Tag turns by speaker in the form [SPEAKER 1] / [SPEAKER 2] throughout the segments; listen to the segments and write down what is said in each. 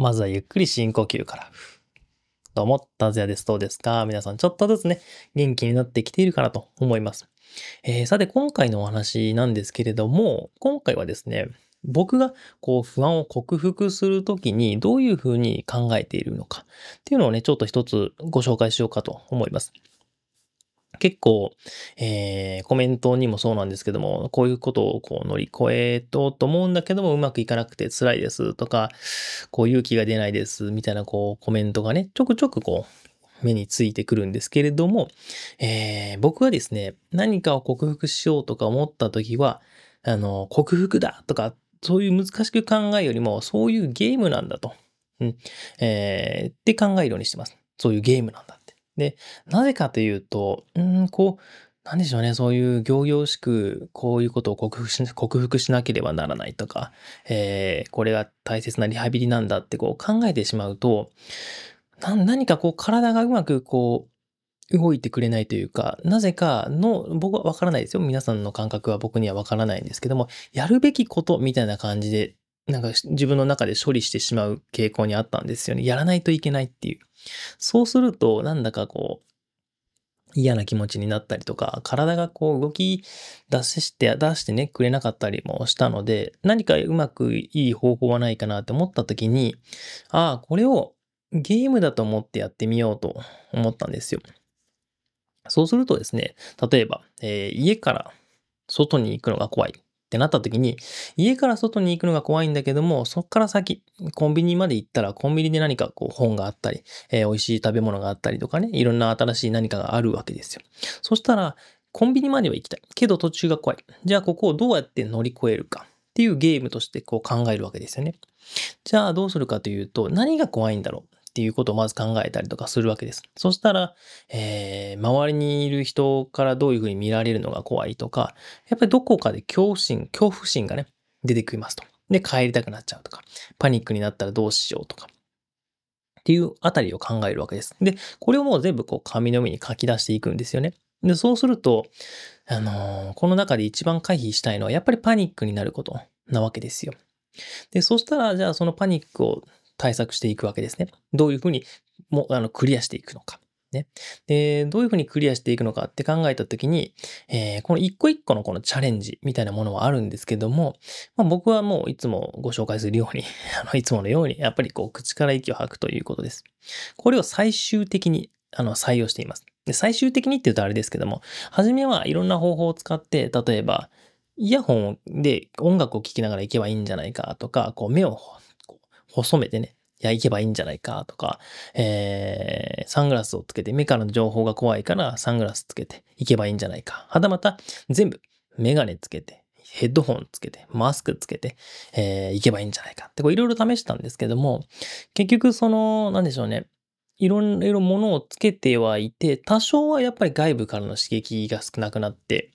[SPEAKER 1] まずはゆっくり深呼吸から。と思ったぜです。どうですか皆さん、ちょっとずつね、元気になってきているかなと思います。えー、さて、今回のお話なんですけれども、今回はですね、僕がこう不安を克服するときにどういうふうに考えているのかっていうのをね、ちょっと一つご紹介しようかと思います。結構、えー、コメントにもそうなんですけども、こういうことをこう乗り越えとと思うんだけども、うまくいかなくて辛いですとか、こう勇気が出ないですみたいなこうコメントがね、ちょくちょくこう目についてくるんですけれども、えー、僕はですね、何かを克服しようとか思った時は、あの、克服だとか、そういう難しく考えよりも、そういうゲームなんだと。うん。えー、って考えるようにしてます。そういうゲームなんだ。で、なぜかというと、うん、こう、なんでしょうね、そういう行々しく、こういうことを克服し克服しなければならないとか、えー、これが大切なリハビリなんだってこう考えてしまうと、何かこう体がうまくこう、動いてくれないというか、なぜかの、僕はわからないですよ。皆さんの感覚は僕にはわからないんですけども、やるべきことみたいな感じでなんか自分の中で処理してしまう傾向にあったんですよね。やらないといけないっていう。そうすると、なんだかこう、嫌な気持ちになったりとか、体がこう動き出して、出してね、くれなかったりもしたので、何かうまくいい方法はないかなって思った時に、ああ、これをゲームだと思ってやってみようと思ったんですよ。そうするとですね、例えば、えー、家から外に行くのが怖い。ってなった時に、家から外に行くのが怖いんだけども、そっから先、コンビニまで行ったら、コンビニで何かこう本があったり、えー、美味しい食べ物があったりとかね、いろんな新しい何かがあるわけですよ。そしたら、コンビニまでは行きたい。けど途中が怖い。じゃあここをどうやって乗り越えるかっていうゲームとしてこう考えるわけですよね。じゃあどうするかというと、何が怖いんだろうっていうことをまず考えたりとかするわけです。そしたら、えー、周りにいる人からどういうふうに見られるのが怖いとか、やっぱりどこかで恐怖心、恐怖心がね、出てきますと。で、帰りたくなっちゃうとか、パニックになったらどうしようとか。っていうあたりを考えるわけです。で、これをもう全部こう紙の上に書き出していくんですよね。で、そうすると、あのー、この中で一番回避したいのはやっぱりパニックになることなわけですよ。で、そしたら、じゃあそのパニックを対策していくわけですね。どういうふうにもあのクリアしていくのか。ね。で、どういうふうにクリアしていくのかって考えたときに、えー、この一個一個のこのチャレンジみたいなものはあるんですけども、まあ、僕はもういつもご紹介するように あの、いつものように、やっぱりこう、口から息を吐くということです。これを最終的に、あの、採用しています。で、最終的にって言うとあれですけども、初めはいろんな方法を使って、例えば、イヤホンで音楽を聴きながら行けばいいんじゃないかとか、こう目を細めてね、いや、行けばいいんじゃないかとか、えー、サングラスをつけて目からの情報が怖いからサングラスつけて行けばいいんじゃないか。はたまた全部メガネつけて、ヘッドホンつけて、マスクつけて、えー、行けばいいんじゃないかってこういろいろ試したんですけども、結局その、なんでしょうね。いろいろものをつけてはいて、多少はやっぱり外部からの刺激が少なくなって、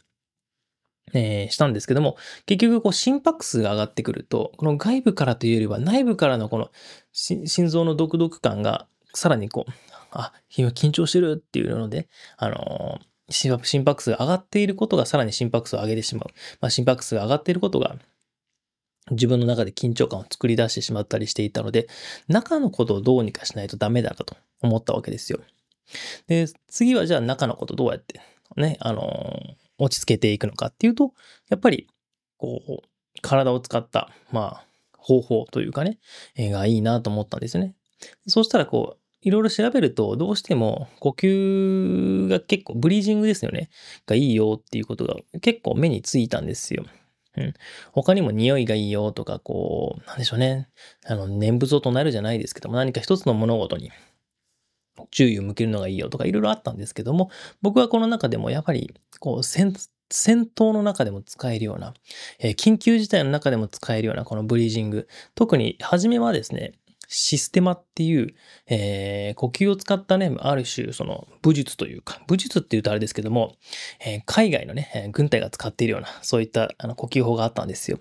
[SPEAKER 1] えー、したんですけども、結局こう心拍数が上がってくると、この外部からというよりは内部からのこの心臓のドクドク感がさらにこう、あ、今緊張してるっていうので、あのー、心拍数が上がっていることがさらに心拍数を上げてしまう。まあ、心拍数が上がっていることが自分の中で緊張感を作り出してしまったりしていたので、中のことをどうにかしないとダメだと思ったわけですよ。で、次はじゃあ中のことどうやって、ね、あのー落ち着けていくのかっていうと、やっぱり、こう、体を使った、まあ、方法というかね、えー、がいいなと思ったんですよね。そうしたら、こう、いろいろ調べると、どうしても呼吸が結構、ブリージングですよね。がいいよっていうことが結構目についたんですよ。うん、他にも匂いがいいよとか、こう、なんでしょうね。あの、念仏を唱えるじゃないですけども、何か一つの物事に注意を向けるのがいいよとかいろいろあったんですけども、僕はこの中でもやっぱり、こう、戦闘の中でも使えるような、えー、緊急事態の中でも使えるようなこのブリージング。特に初めはですね、システマっていう、えー、呼吸を使ったね、ある種その武術というか、武術って言うとあれですけども、えー、海外のね、え軍隊が使っているような、そういったあの呼吸法があったんですよ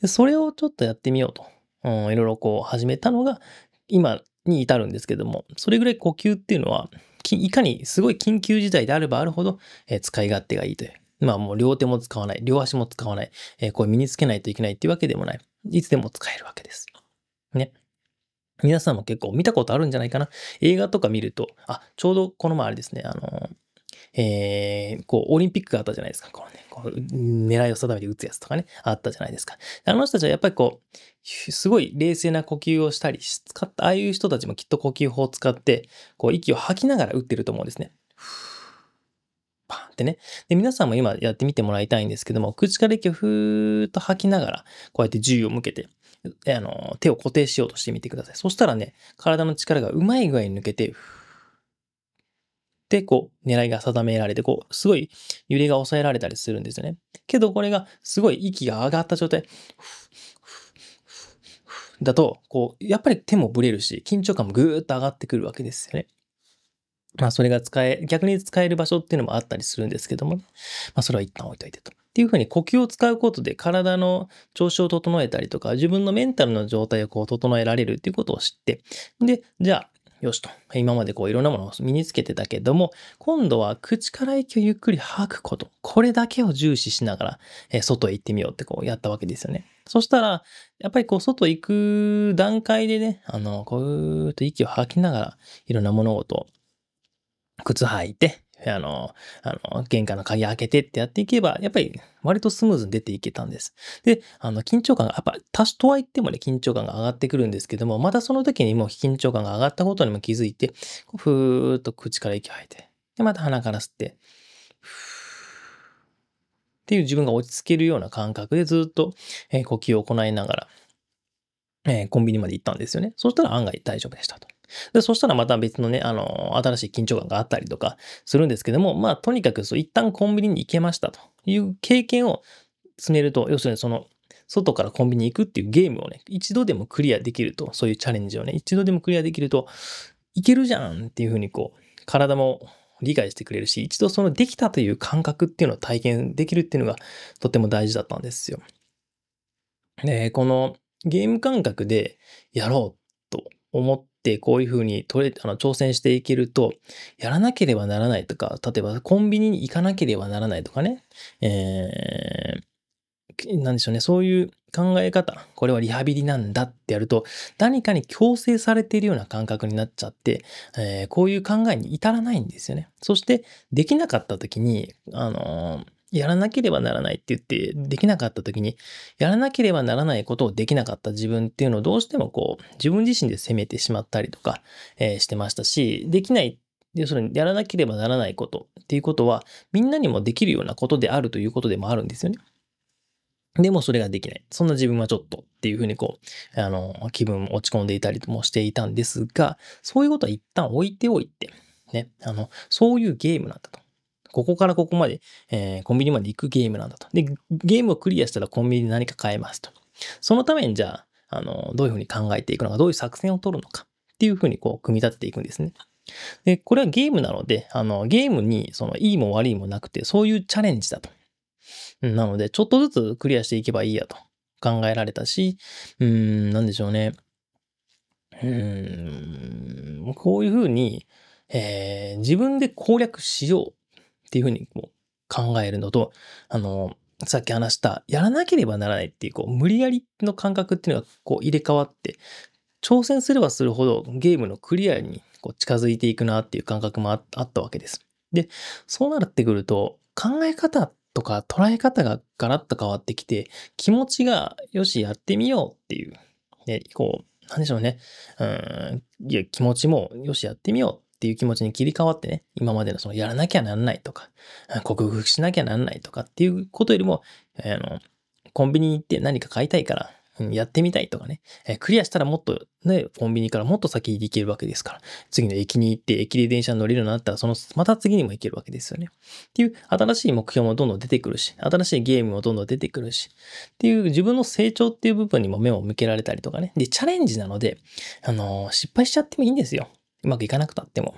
[SPEAKER 1] で。それをちょっとやってみようと、うん、いろいろこう始めたのが、今に至るんですけども、それぐらい呼吸っていうのは、いかにすごい緊急事態であればあるほど、えー、使い勝手がいいという。まあもう両手も使わない、両足も使わない、えー、これ身につけないといけないっていうわけでもない。いつでも使えるわけです。ね。皆さんも結構見たことあるんじゃないかな。映画とか見ると、あ、ちょうどこの前あれですね、あのー、えー、こう、オリンピックがあったじゃないですか。このね、こう、狙いを定めて打つやつとかね、あったじゃないですか。あの人たちはやっぱりこう、すごい冷静な呼吸をしたり、使った、ああいう人たちもきっと呼吸法を使って、こう、息を吐きながら打ってると思うんですね。パンってね。で、皆さんも今やってみてもらいたいんですけども、口から息をふーっと吐きながら、こうやって銃を向けて、あの、手を固定しようとしてみてください。そしたらね、体の力がうまい具合に抜けて、ふーで、こう、狙いが定められて、こう、すごい揺れが抑えられたりするんですよね。けど、これが、すごい息が上がった状態、だと、こう、やっぱり手もブレるし、緊張感もぐーっと上がってくるわけですよね。まあ、それが使え、逆に使える場所っていうのもあったりするんですけどもね。まあ、それは一旦置いといてと。っていうふうに呼吸を使うことで体の調子を整えたりとか、自分のメンタルの状態をこう整えられるっていうことを知って、で、じゃあ、よしと。今までこういろんなものを身につけてたけども、今度は口から息をゆっくり吐くこと。これだけを重視しながら、え外へ行ってみようってこうやったわけですよね。そしたら、やっぱりこう外行く段階でね、あの、こうっと息を吐きながらいろんな物事を靴履いて、あの、あの、玄関の鍵開けてってやっていけば、やっぱり割とスムーズに出ていけたんです。で、あの、緊張感が、やっぱ、多少とは言ってもね、緊張感が上がってくるんですけども、またその時にもう緊張感が上がったことにも気づいて、こうふーっと口から息を吐いて、で、また鼻から吸って、っていう自分が落ち着けるような感覚でずっと、えー、呼吸を行いながら、えー、コンビニまで行ったんですよね。そしたら案外大丈夫でしたと。で、そしたらまた別のね、あの、新しい緊張感があったりとかするんですけども、まあ、とにかく、そう、一旦コンビニに行けましたという経験を積めると、要するにその、外からコンビニに行くっていうゲームをね、一度でもクリアできると、そういうチャレンジをね、一度でもクリアできると、いけるじゃんっていうふうにこう、体も理解してくれるし、一度そのできたという感覚っていうのを体験できるっていうのがとても大事だったんですよ。で、このゲーム感覚でやろうと思っってこういうふうに取れあの挑戦していけると、やらなければならないとか、例えばコンビニに行かなければならないとかね、えー、なんでしょうね、そういう考え方、これはリハビリなんだってやると、何かに強制されているような感覚になっちゃって、えー、こういう考えに至らないんですよね。そして、できなかった時に、あのーやらなければならないって言って、できなかった時に、やらなければならないことをできなかった自分っていうのをどうしてもこう、自分自身で責めてしまったりとか、えー、してましたし、できない要するにやらなければならないことっていうことはみんなにもできるようなことであるということでもあるんですよね。でもそれができない。そんな自分はちょっとっていうふうにこう、あの、気分落ち込んでいたりもしていたんですが、そういうことは一旦置いておいて、ね、あの、そういうゲームなんだと。ここからここまで、えー、コンビニまで行くゲームなんだと。で、ゲームをクリアしたらコンビニで何か買えますと。そのためにじゃあ、あの、どういうふうに考えていくのか、どういう作戦を取るのかっていうふうにこう、組み立てていくんですね。で、これはゲームなので、あの、ゲームにその、いいも悪いもなくて、そういうチャレンジだと。なので、ちょっとずつクリアしていけばいいやと考えられたし、うーん、なんでしょうね。うーん、こういうふうに、えー、自分で攻略しようっていうふうにこう考えるのと、あの、さっき話した、やらなければならないっていう、こう、無理やりの感覚っていうのが、こう、入れ替わって、挑戦すればするほどゲームのクリアにこう近づいていくなっていう感覚もあったわけです。で、そうなってくると、考え方とか捉え方がガラッと変わってきて、気持ちが、よし、やってみようっていう、ね、こう、なんでしょうね。うん、いや、気持ちも、よし、やってみようっていう気持ちに切り替わってね、今までのそのやらなきゃなんないとか、克服しなきゃなんないとかっていうことよりも、あの、コンビニに行って何か買いたいから、やってみたいとかね、えクリアしたらもっとね、コンビニからもっと先に行けるわけですから、次の駅に行って駅で電車に乗れるようになったら、そのまた次にも行けるわけですよね。っていう新しい目標もどんどん出てくるし、新しいゲームもどんどん出てくるし、っていう自分の成長っていう部分にも目を向けられたりとかね。で、チャレンジなので、あの失敗しちゃってもいいんですよ。うまくいかなくたっても、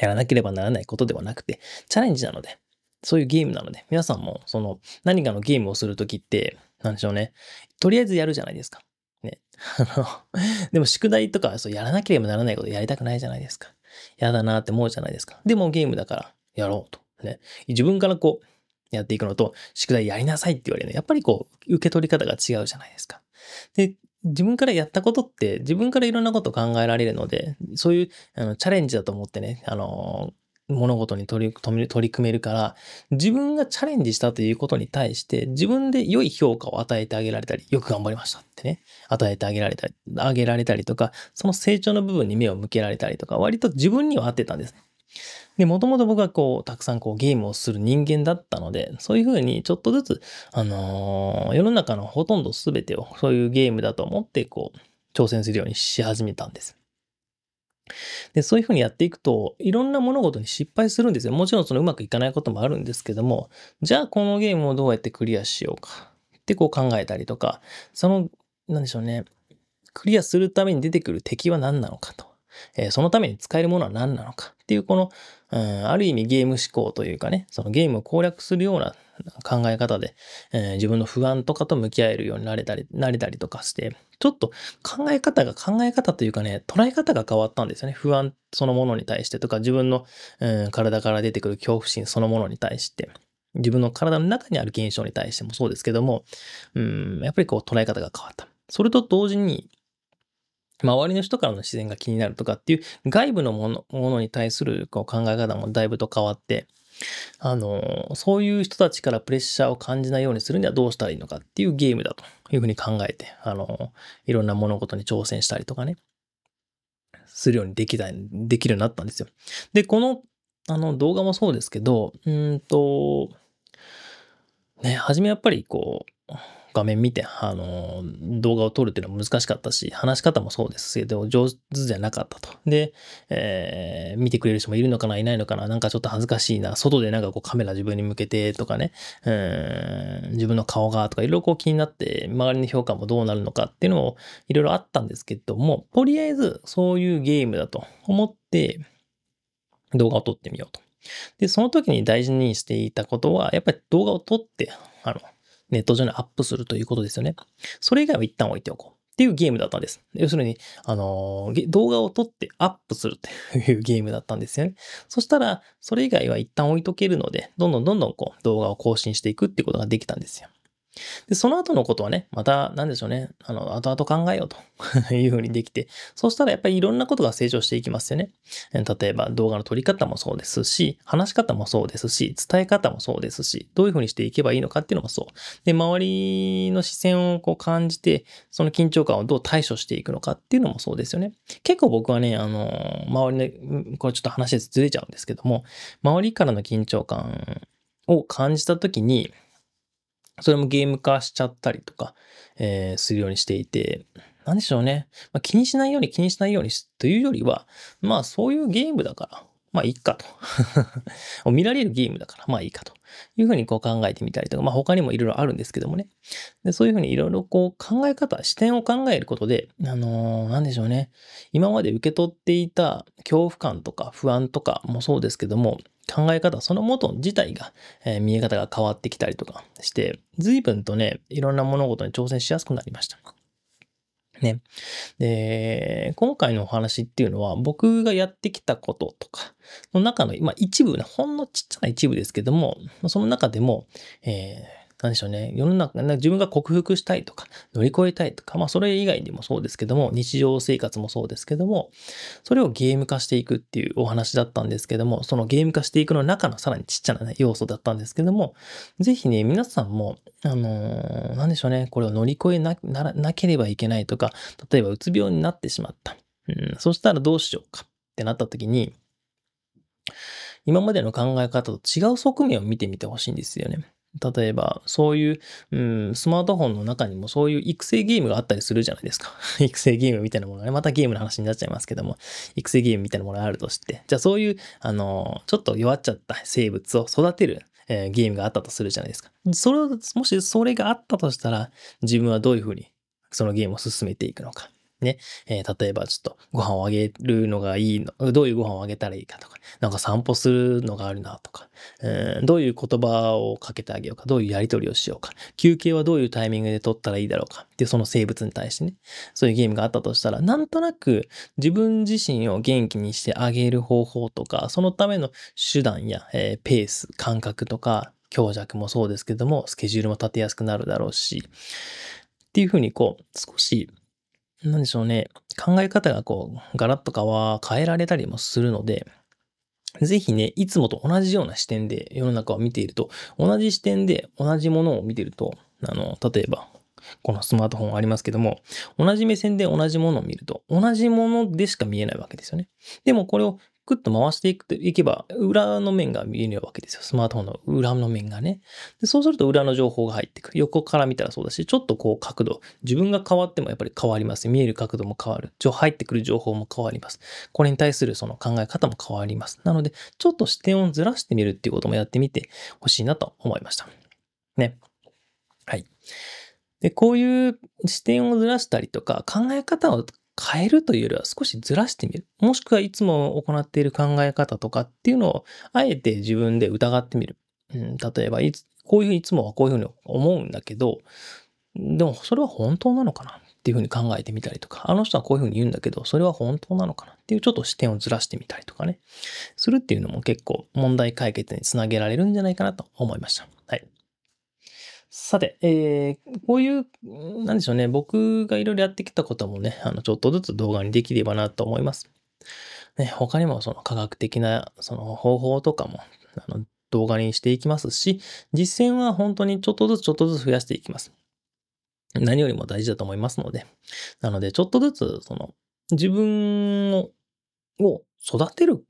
[SPEAKER 1] やらなければならないことではなくて、チャレンジなので、そういうゲームなので、皆さんも、その、何かのゲームをするときって、なんでしょうね。とりあえずやるじゃないですか。ね。あの、でも宿題とか、そう、やらなければならないことやりたくないじゃないですか。やだなって思うじゃないですか。でもゲームだから、やろうと。ね。自分からこう、やっていくのと、宿題やりなさいって言われるの、やっぱりこう、受け取り方が違うじゃないですか。で、自分からやったことって自分からいろんなこと考えられるので、そういうあのチャレンジだと思ってね、あの物事に取り取り組めるから、自分がチャレンジしたということに対して、自分で良い評価を与えてあげられたり、よく頑張りましたってね、与えてあげられたり、あげられたりとか、その成長の部分に目を向けられたりとか、割と自分には合ってたんですね。で、もともと僕はこう、たくさんこうゲームをする人間だったので、そういうふうにちょっとずつ、あのー、世の中のほとんど全てをそういうゲームだと思ってこう、挑戦するようにし始めたんです。で、そういうふうにやっていくと、いろんな物事に失敗するんですよ。もちろんそのうまくいかないこともあるんですけども、じゃあこのゲームをどうやってクリアしようかってこう考えたりとか、その、なんでしょうね、クリアするために出てくる敵は何なのかと。えー、そのために使えるものは何なのかっていうこの、うん、ある意味ゲーム思考というかね、そのゲームを攻略するような考え方で、えー、自分の不安とかと向き合えるようになれたり、なれたりとかして、ちょっと考え方が考え方というかね、捉え方が変わったんですよね。不安そのものに対してとか、自分の、うん、体から出てくる恐怖心そのものに対して。自分の体の中にある現象に対してもそうですけども、うん、やっぱりこう捉え方が変わった。それと同時に、周りの人からの自然が気になるとかっていう外部のものものに対するこう考え方もだいぶと変わって、あの、そういう人たちからプレッシャーを感じないようにするにはどうしたらいいのかっていうゲームだというふうに考えて、あの、いろんな物事に挑戦したりとかね、するようにできた、できるようになったんですよ。で、この、あの、動画もそうですけど、うんと、ね、初めやっぱりこう、画面見て、あの、動画を撮るっていうのは難しかったし、話し方もそうですけど、上手じゃなかったと。で、えー、見てくれる人もいるのかな、いないのかな、なんかちょっと恥ずかしいな、外でなんかこうカメラ自分に向けてとかね、うん、自分の顔がとか、いろいろこう気になって、周りの評価もどうなるのかっていうのもいろいろあったんですけども、とりあえずそういうゲームだと思って、動画を撮ってみようと。で、その時に大事にしていたことは、やっぱり動画を撮って、あの、ネット上にアップするということですよね。それ以外は一旦置いておこう。っていうゲームだったんです。要するに、あのー、動画を撮ってアップするっていうゲームだったんですよね。そしたら、それ以外は一旦置いとけるので、どんどんどんどんこう動画を更新していくっていうことができたんですよ。で、その後のことはね、また、なんでしょうね、あの、後々考えようと いうふうにできて、そうしたらやっぱりいろんなことが成長していきますよね。例えば動画の撮り方もそうですし、話し方もそうですし、伝え方もそうですし、どういうふうにしていけばいいのかっていうのもそう。で、周りの視線をこう感じて、その緊張感をどう対処していくのかっていうのもそうですよね。結構僕はね、あの、周りの、これちょっと話ずれちゃうんですけども、周りからの緊張感を感じたときに、それもゲーム化しちゃったりとか、えー、するようにしていて、なんでしょうね。まあ、気にしないように気にしないようにというよりは、まあそういうゲームだから、まあいいかと。見られるゲームだから、まあいいかというふうにこう考えてみたりとか、まあ他にもいろいろあるんですけどもね。でそういうふうにいろいろこう考え方、視点を考えることで、あのー、なんでしょうね。今まで受け取っていた恐怖感とか不安とかもそうですけども、考え方そのもと自体が、えー、見え方が変わってきたりとかして、随分とね、いろんな物事に挑戦しやすくなりました。ね。で、今回のお話っていうのは、僕がやってきたこととかの中の、まあ一部ね、ほんのちっちゃな一部ですけども、その中でも、えーなんでしょうね、世の中、自分が克服したいとか、乗り越えたいとか、まあそれ以外にもそうですけども、日常生活もそうですけども、それをゲーム化していくっていうお話だったんですけども、そのゲーム化していくの中のさらにちっちゃな、ね、要素だったんですけども、ぜひね、皆さんも、あのー、なんでしょうね、これを乗り越えななければいけないとか、例えばうつ病になってしまった。うん、そしたらどうしようかってなった時に、今までの考え方と違う側面を見てみてほしいんですよね。例えば、そういう、うん、スマートフォンの中にもそういう育成ゲームがあったりするじゃないですか。育成ゲームみたいなものがね、またゲームの話になっちゃいますけども、育成ゲームみたいなものがあるとして、じゃあそういう、あの、ちょっと弱っちゃった生物を育てる、えー、ゲームがあったとするじゃないですか。それを、もしそれがあったとしたら、自分はどういうふうにそのゲームを進めていくのか。ね、えー、例えばちょっとご飯をあげるのがいいの、どういうご飯をあげたらいいかとか、なんか散歩するのがあるなとか、えん、どういう言葉をかけてあげようか、どういうやりとりをしようか、休憩はどういうタイミングで取ったらいいだろうかで、その生物に対してね、そういうゲームがあったとしたら、なんとなく自分自身を元気にしてあげる方法とか、そのための手段や、えー、ペース、感覚とか、強弱もそうですけども、スケジュールも立てやすくなるだろうし、っていうふうにこう、少し何でしょうね、考え方がこう、ガラッとかは変えられたりもするので、ぜひね、いつもと同じような視点で世の中を見ていると、同じ視点で同じものを見ていると、あの、例えば、このスマートフォンありますけども、同じ目線で同じものを見ると、同じものでしか見えないわけですよね。でもこれをクッと回していくいけば、裏の面が見えるわけですよ。スマートフォンの裏の面がね。でそうすると裏の情報が入ってくる。横から見たらそうだし、ちょっとこう角度、自分が変わってもやっぱり変わります。見える角度も変わる。入ってくる情報も変わります。これに対するその考え方も変わります。なので、ちょっと視点をずらしてみるっていうこともやってみてほしいなと思いました。ね。はい。で、こういう視点をずらしたりとか、考え方を変えるというよりは少しずらしてみる。もしくはいつも行っている考え方とかっていうのを、あえて自分で疑ってみる。うん、例えばいつ、こういういつもはこういうふうに思うんだけど、でもそれは本当なのかなっていうふうに考えてみたりとか、あの人はこういうふうに言うんだけど、それは本当なのかなっていうちょっと視点をずらしてみたりとかね、するっていうのも結構問題解決につなげられるんじゃないかなと思いました。さて、えー、こういう、なんでしょうね、僕がいろいろやってきたこともね、あの、ちょっとずつ動画にできればなと思います。ね、他にもその科学的なその方法とかも、あの、動画にしていきますし、実践は本当にちょっとずつちょっとずつ増やしていきます。何よりも大事だと思いますので。なので、ちょっとずつ、その、自分をを育てる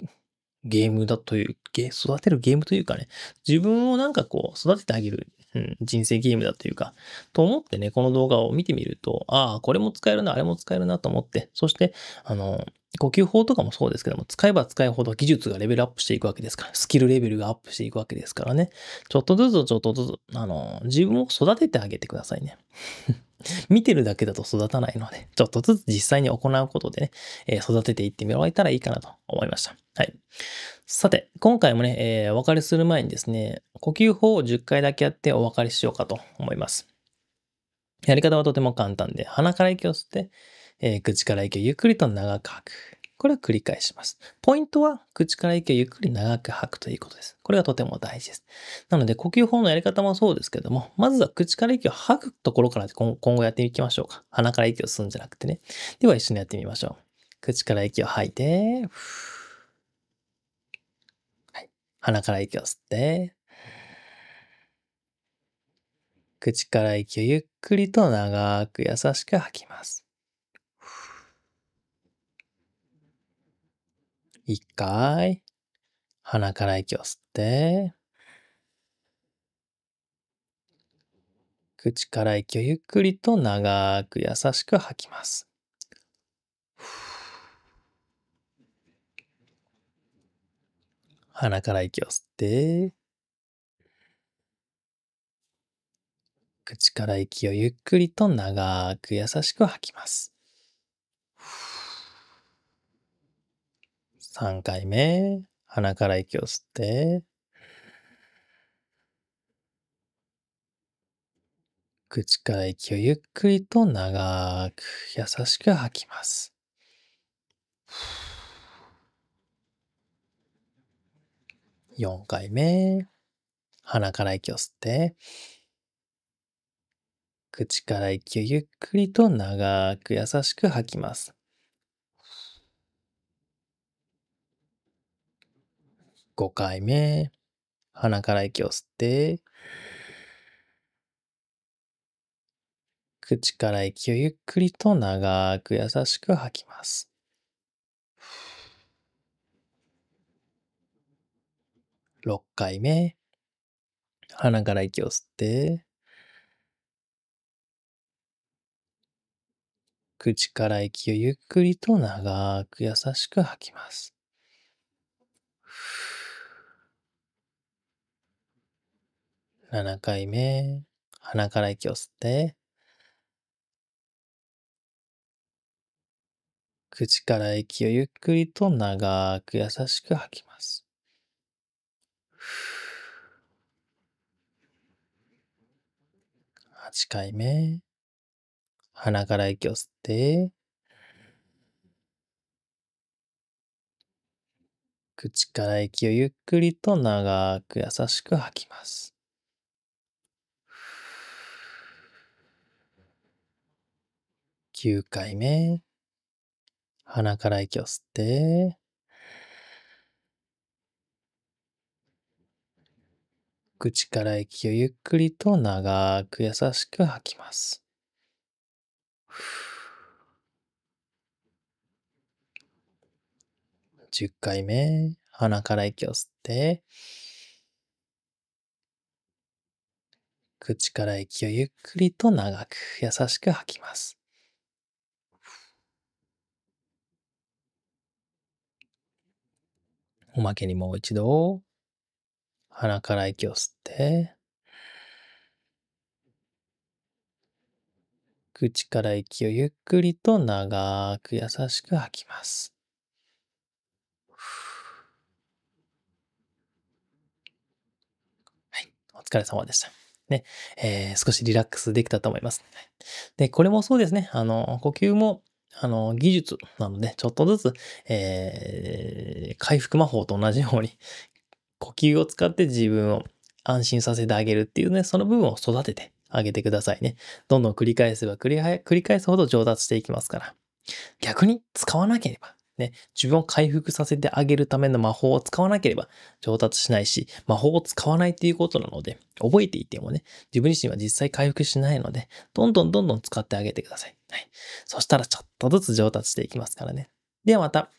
[SPEAKER 1] ゲームだという、育てるゲームというかね、自分をなんかこう、育ててあげるうん、人生ゲームだというか、と思ってね、この動画を見てみると、ああ、これも使えるな、あれも使えるなと思って、そして、あの、呼吸法とかもそうですけども、使えば使うほど技術がレベルアップしていくわけですから、スキルレベルがアップしていくわけですからね、ちょっとずつちょっとずつ、あの、自分を育ててあげてくださいね。見てるだけだと育たないので、ちょっとずつ実際に行うことでね、えー、育てていってもらえたらいいかなと思いました。はい。さて、今回もね、えー、お別れする前にですね、呼吸法を10回だけやってお別れしようかと思います。やり方はとても簡単で、鼻から息を吸って、えー、口から息をゆっくりと長く吐く。これを繰り返します。ポイントは、口から息をゆっくり長く吐くということです。これがとても大事です。なので、呼吸法のやり方もそうですけども、まずは口から息を吐くところから今後やっていきましょうか。鼻から息を吸うんじゃなくてね。では一緒にやってみましょう。口から息を吐いて、ふ鼻から息を吸って、口から息をゆっくりと長く優しく吐きます。一回、鼻から息を吸って、口から息をゆっくりと長く優しく吐きます。鼻から息を吸って、口から息をゆっくりと長く優しく吐きます。3回目、鼻から息を吸って、口から息をゆっくりと長く優しく吐きます。4回目。鼻から息を吸って、口から息をゆっくりと長く優しく吐きます。5回目。鼻から息を吸って、口から息をゆっくりと長く優しく吐きます。6回目。鼻から息を吸って、口から息をゆっくりと長く優しく吐きます。7回目、鼻から息を吸って、口から息をゆっくりと長く優しく吐きます。8回目。鼻から息を吸って、口から息をゆっくりと長く優しく吐きます。9回目。鼻から息を吸って、口から息をゆっくりと長く優しく吐きます。10回目、鼻から息を吸って、口から息をゆっくりと長く優しく吐きます。おまけにもう一度、鼻から息を吸って、口から息をゆっくりと長く優しく吐きます。はい、お疲れ様でした。ね、えー、少しリラックスできたと思います。で、これもそうですね。あの、呼吸も、あの、技術なので、ちょっとずつ、えー、回復魔法と同じように、呼吸を使って自分を安心させてあげるっていうね、その部分を育ててあげてくださいね。どんどん繰り返せば繰り返すほど上達していきますから。逆に使わなければ、ね、自分を回復させてあげるための魔法を使わなければ上達しないし、魔法を使わないっていうことなので、覚えていてもね、自分自身は実際回復しないので、どんどんどんどん使ってあげてください。はい。そしたらちょっとずつ上達していきますからね。ではまた、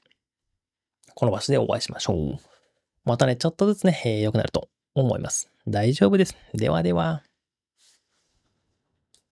[SPEAKER 1] この場所でお会いしましょう。またね、ちょっとずつね、良くなると思います。大丈夫です。ではでは。